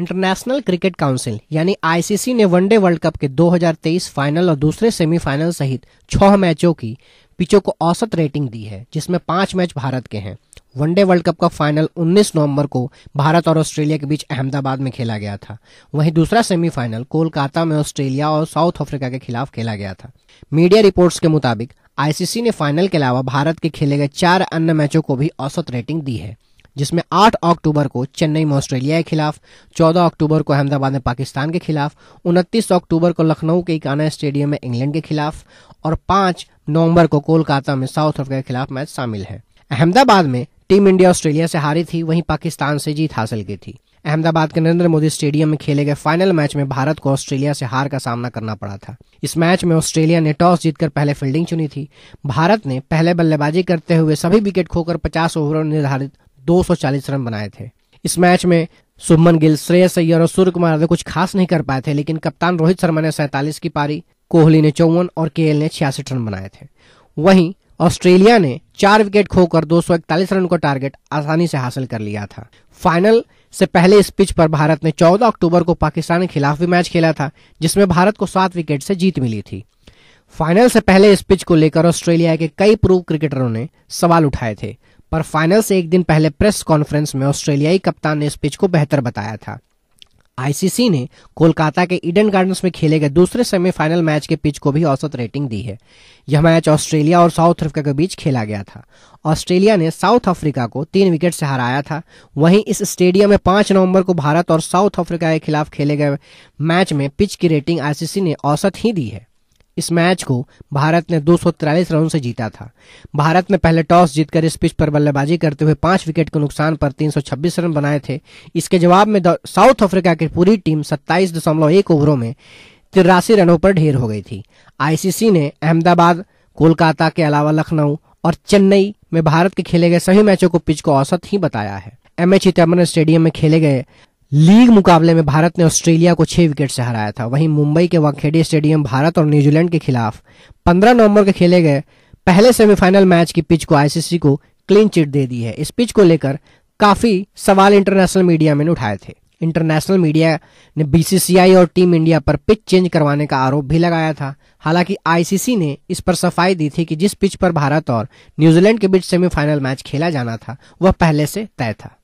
international cricket council यानी ICC ने one day world cup के 2023 फाइनल और दूसरे सेमीफाइनल सहित छह मैचों की पिचों को औसत रेटिंग दी है जिसमें पांच मैच भारत के हैं वनडे वर्ल्ड कप का फाइनल 19 नवंबर को भारत और ऑस्ट्रेलिया के बीच अहमदाबाद में खेला गया था वहीं दूसरा सेमीफाइनल कोलकाता में ऑस्ट्रेलिया और साउथ अफ्रीका के खिलाफ खेला गया था मीडिया रिपोर्ट्स के मुताबिक आईसीसी ने फाइनल के अलावा भारत के खेले गए चार अन्य मैचों को भी औसत रेटिंग दी है जिसमें 8 अक्टूबर को चेन्नई में ऑस्ट्रेलिया के खिलाफ 14 अक्टूबर को अहमदाबाद में पाकिस्तान के खिलाफ 29 अक्टूबर को लखनऊ के इकाना स्टेडियम में इंग्लैंड के खिलाफ और 5 नवंबर को कोलकाता में साउथ अफ्रीका के खिलाफ मैच शामिल है अहमदाबाद में टीम इंडिया ऑस्ट्रेलिया से हारी थी वहीं पाकिस्तान से जीत हासिल की थी अहमदाबाद के नरेंद्र मोदी स्टेडियम में खेले गए फाइनल मैच में भारत को ऑस्ट्रेलिया से हार का सामना करना पड़ा था इस मैच में ऑस्ट्रेलिया ने टॉस जीतकर पहले फील्डिंग चुनी थी भारत ने पहले बल्लेबाजी करते हुए सभी विकेट खोकर 50 ओवर निर्धारित 240 रन बनाए थे इस मैच में सुमन गिल श्रेयस अय्यर और सूर्य कुमार कुछ खास नहीं कर पाए थे लेकिन कप्तान रोहित शर्मा ने सैतालीस की पारी कोहली ने चौवन और के ने छियासठ रन बनाए थे वहीं ऑस्ट्रेलिया ने चार विकेट खोकर 241 रन का टारगेट आसानी से हासिल कर लिया था फाइनल से पहले इस पिच पर भारत ने 14 अक्टूबर को पाकिस्तान के खिलाफ भी मैच खेला था जिसमें भारत को सात विकेट से जीत मिली थी फाइनल से पहले इस पिच को लेकर ऑस्ट्रेलिया के कई प्रूव क्रिकेटरों ने सवाल उठाए थे पर फाइनल से एक दिन पहले प्रेस कॉन्फ्रेंस में ऑस्ट्रेलियाई कप्तान ने इस पिच को बेहतर बताया था आईसीसी ने कोलकाता के ईडन गार्डन्स में खेले गए दूसरे सेमीफाइनल मैच के पिच को भी औसत रेटिंग दी है यह मैच ऑस्ट्रेलिया और साउथ अफ्रीका के बीच खेला गया था ऑस्ट्रेलिया ने साउथ अफ्रीका को तीन विकेट से हराया था वहीं इस स्टेडियम में पांच नवंबर को भारत और साउथ अफ्रीका के खिलाफ खेले गए मैच में पिच की रेटिंग आईसीसी ने औसत ही दी है इस मैच को भारत ने दो रन से जीता था भारत ने पहले टॉस जीतकर इस पिच पर बल्लेबाजी करते हुए पांच विकेट के नुकसान पर 326 रन बनाए थे इसके जवाब में साउथ अफ्रीका की पूरी टीम एक ओवरों में तिरासी रनों पर ढेर हो गई थी आईसीसी ने अहमदाबाद कोलकाता के अलावा लखनऊ और चेन्नई में भारत के खेले गए सभी मैचों को पिच को औसत ही बताया है एम एच चिदम्बरम स्टेडियम में खेले गए लीग मुकाबले में भारत ने ऑस्ट्रेलिया को छह विकेट से हराया था वहीं मुंबई के वानखेड़े स्टेडियम भारत और न्यूजीलैंड के खिलाफ 15 नवंबर के खेले गए पहले सेमीफाइनल मैच की पिच को आईसीसी को क्लीन चिट दे दी है इस पिच को लेकर काफी सवाल इंटरनेशनल मीडिया में उठाए थे इंटरनेशनल मीडिया ने बीसीसीआई और टीम इंडिया पर पिच चेंज करवाने का आरोप भी लगाया था हालांकि आईसीसी ने इस पर सफाई दी थी कि जिस पिच पर भारत और न्यूजीलैंड के बीच सेमीफाइनल मैच खेला जाना था वह पहले से तय था